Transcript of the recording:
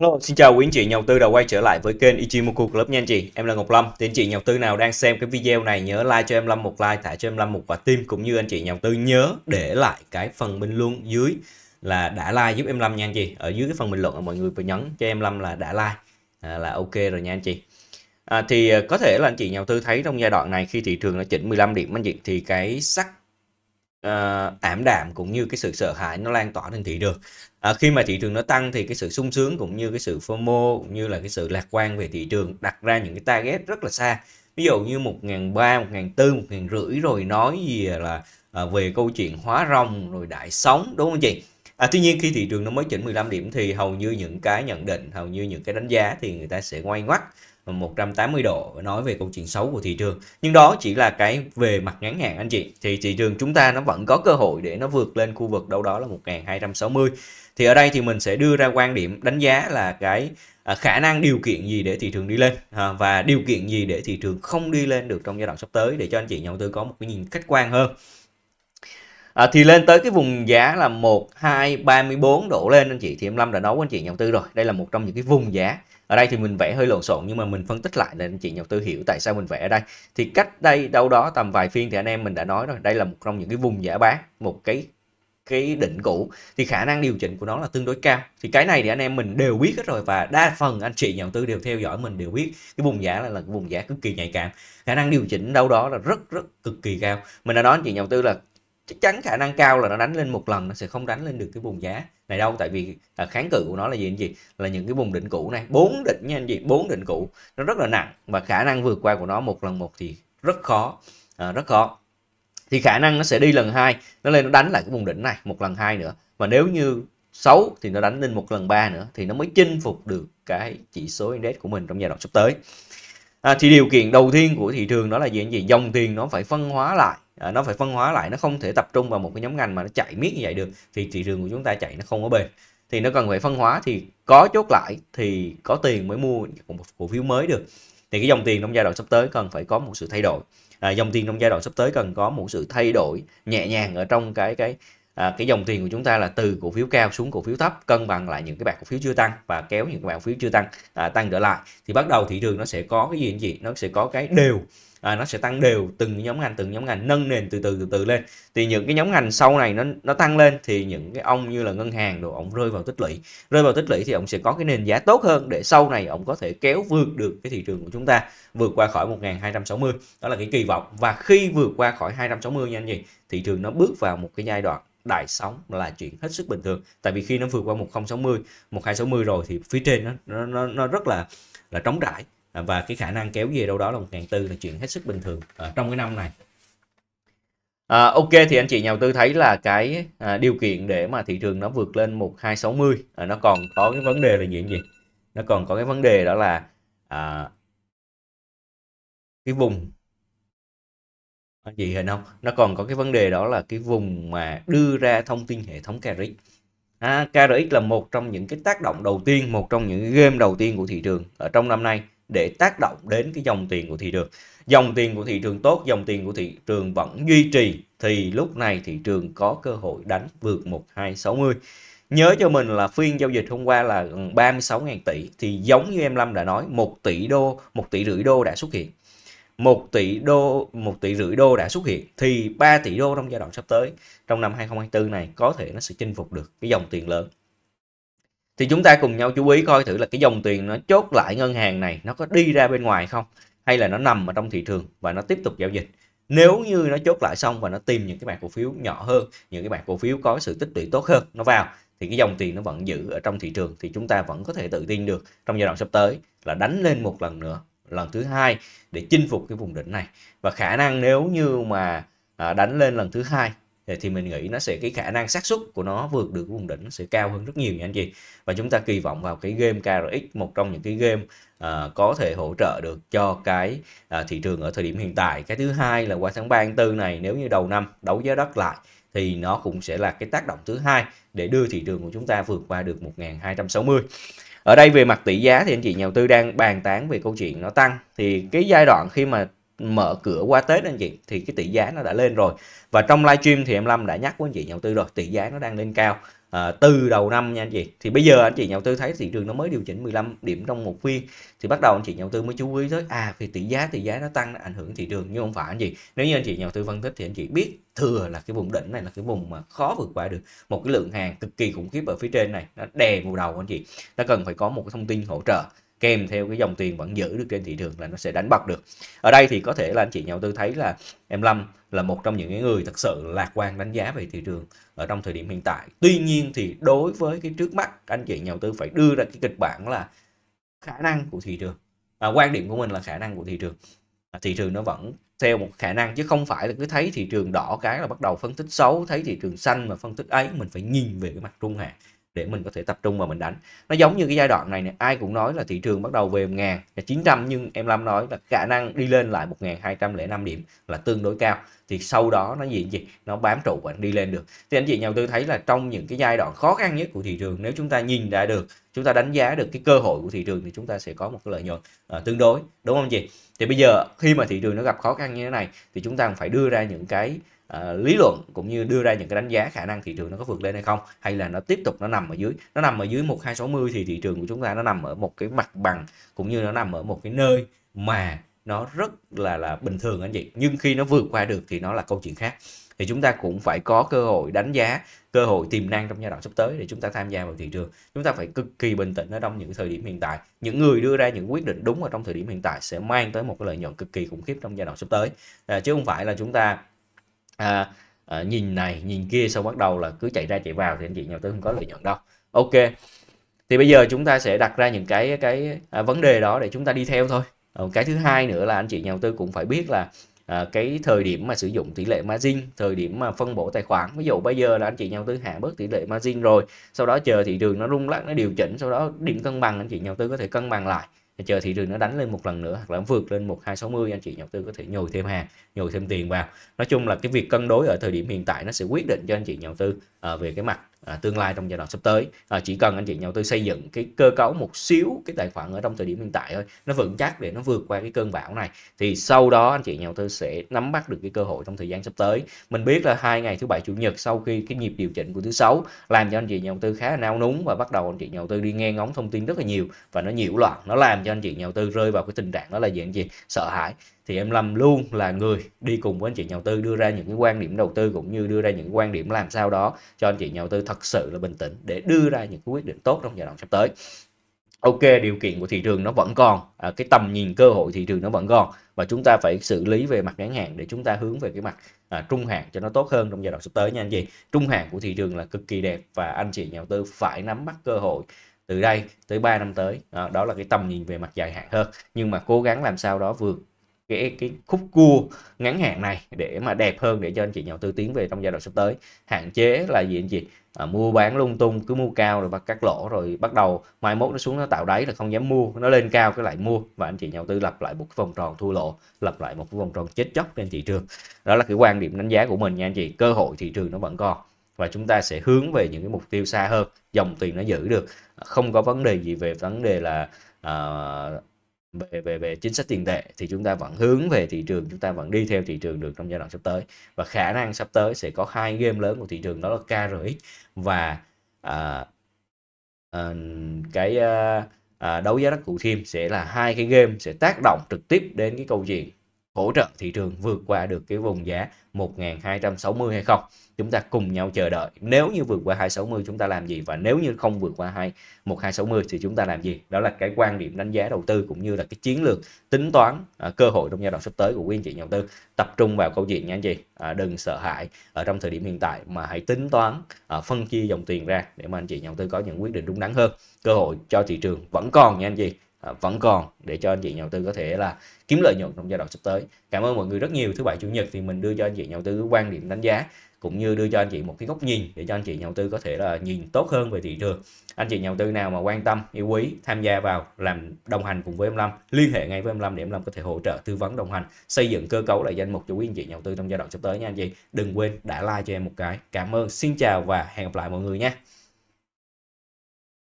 Hello, xin chào quý anh chị nhà đầu tư đã quay trở lại với kênh Ichimoku Club nha anh chị. Em là Ngọc Lâm. Thì anh chị nhà đầu tư nào đang xem cái video này nhớ like cho em Lâm một like, thả cho em Lâm một quả tim cũng như anh chị nhà đầu tư nhớ để lại cái phần bình luận dưới là đã like giúp em Lâm nha anh chị. Ở dưới cái phần bình luận là mọi người phải nhấn cho em Lâm là đã like à, là ok rồi nha anh chị. À, thì à, có thể là anh chị nhà đầu tư thấy trong giai đoạn này khi thị trường nó chỉnh 15 điểm anh chị thì cái sắc uh, ảm đạm cũng như cái sự sợ hãi nó lan tỏa trên thị trường à, khi mà thị trường nó tăng thì cái sự sung sướng cũng như cái sự FOMO cũng như là cái sự lạc quan về thị trường đặt ra những cái target rất là xa ví dụ như một ngàn ba một ngàn bốn một ngàn rưỡi rồi nói gì là à, về câu chuyện hóa rồng rồi đại sóng đúng không chị à, tuy nhiên khi thị trường nó mới chỉnh 15 điểm thì hầu như những cái nhận định hầu như những cái đánh giá thì người ta sẽ ngoay ngoắt 180 độ nói về câu chuyện xấu của thị trường nhưng đó chỉ là cái về mặt ngắn hạn anh chị thì thị trường chúng ta nó vẫn có cơ hội để nó vượt lên khu vực đâu đó là 1260 thì ở đây thì mình sẽ đưa ra quan điểm đánh giá là cái à, khả năng điều kiện gì để thị trường đi lên à, và điều kiện gì để thị trường không đi lên được trong giai đoạn sắp tới để cho anh chị nhà đầu tư có một cái nhìn khách quan hơn À, thì lên tới cái vùng giá là 1, 2, 34 độ lên anh chị thì em Lâm đã nói với anh chị nhà đầu tư rồi. Đây là một trong những cái vùng giá ở đây thì mình vẽ hơi lộn xộn nhưng mà mình phân tích lại để anh chị nhà đầu tư hiểu tại sao mình vẽ ở đây thì cách đây đâu đó tầm vài phiên thì anh em mình đã nói rồi đây là một trong những cái vùng giả bán một cái cái đỉnh cũ thì khả năng điều chỉnh của nó là tương đối cao thì cái này thì anh em mình đều biết hết rồi và đa phần anh chị nhà đầu tư đều theo dõi mình đều biết cái vùng giá là, là vùng giá cực kỳ nhạy cảm khả năng điều chỉnh đâu đó là rất rất cực kỳ cao mình đã nói anh chị nhà đầu tư là chắc chắn khả năng cao là nó đánh lên một lần nó sẽ không đánh lên được cái vùng giá này đâu tại vì à, kháng cự của nó là gì anh chị là những cái vùng đỉnh cũ này bốn đỉnh nha anh chị bốn đỉnh cũ nó rất là nặng và khả năng vượt qua của nó một lần một thì rất khó à, rất khó thì khả năng nó sẽ đi lần hai nó lên nó đánh lại cái vùng đỉnh này một lần hai nữa và nếu như xấu thì nó đánh lên một lần ba nữa thì nó mới chinh phục được cái chỉ số index của mình trong giai đoạn sắp tới à, thì điều kiện đầu tiên của thị trường đó là gì gì dòng tiền nó phải phân hóa lại à, nó phải phân hóa lại nó không thể tập trung vào một cái nhóm ngành mà nó chạy miết như vậy được thì thị trường của chúng ta chạy nó không có bền thì nó cần phải phân hóa thì có chốt lại thì có tiền mới mua một cổ phiếu mới được thì cái dòng tiền trong giai đoạn sắp tới cần phải có một sự thay đổi à, dòng tiền trong giai đoạn sắp tới cần có một sự thay đổi nhẹ nhàng ở trong cái cái à, cái dòng tiền của chúng ta là từ cổ phiếu cao xuống cổ phiếu thấp cân bằng lại những cái bạn cổ phiếu chưa tăng và kéo những cái bạn cổ phiếu chưa tăng à, tăng trở lại thì bắt đầu thị trường nó sẽ có cái gì gì nó sẽ có cái đều à, nó sẽ tăng đều từng nhóm ngành từng nhóm ngành nâng nền từ từ từ từ lên thì những cái nhóm ngành sau này nó nó tăng lên thì những cái ông như là ngân hàng đồ ông rơi vào tích lũy rơi vào tích lũy thì ông sẽ có cái nền giá tốt hơn để sau này ông có thể kéo vượt được cái thị trường của chúng ta vượt qua khỏi 1260 đó là cái kỳ vọng và khi vượt qua khỏi 260 nha anh chị thị trường nó bước vào một cái giai đoạn đại sóng là chuyện hết sức bình thường tại vì khi nó vượt qua 1060 1260 rồi thì phía trên nó nó nó, nó rất là là trống trải À, và cái khả năng kéo về đâu đó là một 1 tư là chuyện hết sức bình thường ở à, trong cái năm này À, ok thì anh chị nhà đầu tư thấy là cái à, điều kiện để mà thị trường nó vượt lên một hai sáu mươi à, nó còn có cái vấn đề là gì gì? Nó còn có cái vấn đề đó là à, cái vùng anh chị hình không? Nó còn có cái vấn đề đó là cái vùng mà đưa ra thông tin hệ thống KRX. À, KRX là một trong những cái tác động đầu tiên, một trong những game đầu tiên của thị trường ở trong năm nay để tác động đến cái dòng tiền của thị trường. Dòng tiền của thị trường tốt, dòng tiền của thị trường vẫn duy trì thì lúc này thị trường có cơ hội đánh vượt 1260. Nhớ cho mình là phiên giao dịch hôm qua là gần 36.000 tỷ thì giống như em Lâm đã nói 1 tỷ đô, 1 tỷ rưỡi đô đã xuất hiện. 1 tỷ đô, 1 tỷ rưỡi đô đã xuất hiện thì 3 tỷ đô trong giai đoạn sắp tới trong năm 2024 này có thể nó sẽ chinh phục được cái dòng tiền lớn thì chúng ta cùng nhau chú ý coi thử là cái dòng tiền nó chốt lại ngân hàng này nó có đi ra bên ngoài không hay là nó nằm ở trong thị trường và nó tiếp tục giao dịch nếu như nó chốt lại xong và nó tìm những cái bạn cổ phiếu nhỏ hơn những cái bạn cổ phiếu có sự tích lũy tốt hơn nó vào thì cái dòng tiền nó vẫn giữ ở trong thị trường thì chúng ta vẫn có thể tự tin được trong giai đoạn sắp tới là đánh lên một lần nữa lần thứ hai để chinh phục cái vùng đỉnh này và khả năng nếu như mà à, đánh lên lần thứ hai thì mình nghĩ nó sẽ cái khả năng xác suất của nó vượt được vùng đỉnh sẽ cao hơn rất nhiều nha anh chị và chúng ta kỳ vọng vào cái game KRX một trong những cái game uh, có thể hỗ trợ được cho cái uh, thị trường ở thời điểm hiện tại cái thứ hai là qua tháng 3 tháng 4 này nếu như đầu năm đấu giá đất lại thì nó cũng sẽ là cái tác động thứ hai để đưa thị trường của chúng ta vượt qua được 1260 ở đây về mặt tỷ giá thì anh chị nhà đầu tư đang bàn tán về câu chuyện nó tăng thì cái giai đoạn khi mà mở cửa qua Tết anh chị thì cái tỷ giá nó đã lên rồi và trong livestream thì em Lâm đã nhắc với anh chị nhà đầu tư rồi tỷ giá nó đang lên cao à, từ đầu năm nha anh chị thì bây giờ anh chị nhà đầu tư thấy thị trường nó mới điều chỉnh 15 điểm trong một phiên thì bắt đầu anh chị nhà đầu tư mới chú ý tới à thì tỷ giá tỷ giá nó tăng nó ảnh hưởng thị trường nhưng không phải anh chị nếu như anh chị nhà đầu tư phân tích thì anh chị biết thừa là cái vùng đỉnh này là cái vùng mà khó vượt qua được một cái lượng hàng cực kỳ khủng khiếp ở phía trên này nó đè vào đầu anh chị nó cần phải có một cái thông tin hỗ trợ kèm theo cái dòng tiền vẫn giữ được trên thị trường là nó sẽ đánh bật được ở đây thì có thể là anh chị nhà đầu tư thấy là em Lâm là một trong những người thật sự lạc quan đánh giá về thị trường ở trong thời điểm hiện tại tuy nhiên thì đối với cái trước mắt anh chị nhà đầu tư phải đưa ra cái kịch bản là khả năng của thị trường à, quan điểm của mình là khả năng của thị trường à, thị trường nó vẫn theo một khả năng chứ không phải là cứ thấy thị trường đỏ cái là bắt đầu phân tích xấu thấy thị trường xanh mà phân tích ấy mình phải nhìn về cái mặt trung hạn để mình có thể tập trung và mình đánh nó giống như cái giai đoạn này, này ai cũng nói là thị trường bắt đầu về 1900 nhưng em Lâm nói là khả năng đi lên lại 1205 điểm là tương đối cao thì sau đó nó gì gì nó bám trụ và đi lên được thì anh chị nhà đầu tư thấy là trong những cái giai đoạn khó khăn nhất của thị trường nếu chúng ta nhìn ra được chúng ta đánh giá được cái cơ hội của thị trường thì chúng ta sẽ có một cái lợi nhuận à, tương đối đúng không chị thì bây giờ khi mà thị trường nó gặp khó khăn như thế này thì chúng ta phải đưa ra những cái uh, lý luận cũng như đưa ra những cái đánh giá khả năng thị trường nó có vượt lên hay không hay là nó tiếp tục nó nằm ở dưới nó nằm ở dưới 1260 thì thị trường của chúng ta nó nằm ở một cái mặt bằng cũng như nó nằm ở một cái nơi mà nó rất là là bình thường anh chị nhưng khi nó vượt qua được thì nó là câu chuyện khác thì chúng ta cũng phải có cơ hội đánh giá cơ hội tiềm năng trong giai đoạn sắp tới để chúng ta tham gia vào thị trường chúng ta phải cực kỳ bình tĩnh ở trong những thời điểm hiện tại những người đưa ra những quyết định đúng ở trong thời điểm hiện tại sẽ mang tới một cái lợi nhuận cực kỳ khủng khiếp trong giai đoạn sắp tới à, chứ không phải là chúng ta à, à, nhìn này nhìn kia sau bắt đầu là cứ chạy ra chạy vào thì anh chị nhà đầu tư không có lợi nhuận đâu ok thì bây giờ chúng ta sẽ đặt ra những cái cái à, vấn đề đó để chúng ta đi theo thôi à, cái thứ hai nữa là anh chị nhà đầu tư cũng phải biết là à, cái thời điểm mà sử dụng tỷ lệ margin thời điểm mà phân bổ tài khoản ví dụ bây giờ là anh chị nhà đầu tư hạ bớt tỷ lệ margin rồi sau đó chờ thị trường nó rung lắc nó điều chỉnh sau đó điểm cân bằng anh chị nhà đầu tư có thể cân bằng lại chờ thị trường nó đánh lên một lần nữa hoặc là vượt lên 1260 anh chị nhà đầu tư có thể nhồi thêm hàng nhồi thêm tiền vào nói chung là cái việc cân đối ở thời điểm hiện tại nó sẽ quyết định cho anh chị nhà đầu tư à, về cái mặt à, tương lai trong giai đoạn sắp tới à, chỉ cần anh chị nhà đầu tư xây dựng cái cơ cấu một xíu cái tài khoản ở trong thời điểm hiện tại thôi nó vững chắc để nó vượt qua cái cơn bão này thì sau đó anh chị nhà đầu tư sẽ nắm bắt được cái cơ hội trong thời gian sắp tới mình biết là hai ngày thứ bảy chủ nhật sau khi cái nhịp điều chỉnh của thứ sáu làm cho anh chị nhà đầu tư khá là nao núng và bắt đầu anh chị nhà đầu tư đi nghe ngóng thông tin rất là nhiều và nó nhiễu loạn nó làm cho anh chị nhà đầu tư rơi vào cái tình trạng đó là gì anh chị sợ hãi thì em Lâm luôn là người đi cùng với anh chị nhà đầu tư đưa ra những cái quan điểm đầu tư cũng như đưa ra những quan điểm làm sao đó cho anh chị nhà đầu tư thật sự là bình tĩnh để đưa ra những quyết định tốt trong giai đoạn sắp tới ok điều kiện của thị trường nó vẫn còn à, cái tầm nhìn cơ hội thị trường nó vẫn còn và chúng ta phải xử lý về mặt ngắn hạn để chúng ta hướng về cái mặt à, trung hạn cho nó tốt hơn trong giai đoạn sắp tới nha anh chị trung hạn của thị trường là cực kỳ đẹp và anh chị nhà đầu tư phải nắm bắt cơ hội từ đây tới 3 năm tới đó là cái tầm nhìn về mặt dài hạn hơn nhưng mà cố gắng làm sao đó vượt cái cái khúc cua ngắn hạn này để mà đẹp hơn để cho anh chị nhà đầu tư tiến về trong giai đoạn sắp tới hạn chế là gì anh chị à, mua bán lung tung cứ mua cao rồi bắt cắt lỗ rồi bắt đầu mai mốt nó xuống nó tạo đáy là không dám mua nó lên cao cái lại mua và anh chị nhà đầu tư lập lại một cái vòng tròn thua lỗ lập lại một cái vòng tròn chết chóc trên thị trường đó là cái quan điểm đánh giá của mình nha anh chị cơ hội thị trường nó vẫn còn và chúng ta sẽ hướng về những cái mục tiêu xa hơn dòng tiền nó giữ được không có vấn đề gì về vấn đề là uh, về về về chính sách tiền tệ thì chúng ta vẫn hướng về thị trường chúng ta vẫn đi theo thị trường được trong giai đoạn sắp tới và khả năng sắp tới sẽ có hai game lớn của thị trường đó là KRX và à, à, cái à, à đấu giá đất cụ thêm sẽ là hai cái game sẽ tác động trực tiếp đến cái câu chuyện hỗ trợ thị trường vượt qua được cái vùng giá 1260 hay không chúng ta cùng nhau chờ đợi nếu như vượt qua 260 chúng ta làm gì và nếu như không vượt qua 2 1260 thì chúng ta làm gì đó là cái quan điểm đánh giá đầu tư cũng như là cái chiến lược tính toán à, cơ hội trong giai đoạn sắp tới của quý anh chị nhà đầu tư tập trung vào câu chuyện nha anh chị à, đừng sợ hãi ở trong thời điểm hiện tại mà hãy tính toán à, phân chia dòng tiền ra để mà anh chị nhà đầu tư có những quyết định đúng đắn hơn cơ hội cho thị trường vẫn còn nha anh chị À, vẫn còn để cho anh chị nhà đầu tư có thể là kiếm lợi nhuận trong giai đoạn sắp tới cảm ơn mọi người rất nhiều thứ bảy chủ nhật thì mình đưa cho anh chị nhà đầu tư quan điểm đánh giá cũng như đưa cho anh chị một cái góc nhìn để cho anh chị nhà đầu tư có thể là nhìn tốt hơn về thị trường anh chị nhà đầu tư nào mà quan tâm yêu quý tham gia vào làm đồng hành cùng với em Lâm liên hệ ngay với em Lâm để em Lâm có thể hỗ trợ tư vấn đồng hành xây dựng cơ cấu lại danh mục cho quý anh chị nhà đầu tư trong giai đoạn sắp tới nha anh chị đừng quên đã like cho em một cái cảm ơn xin chào và hẹn gặp lại mọi người nha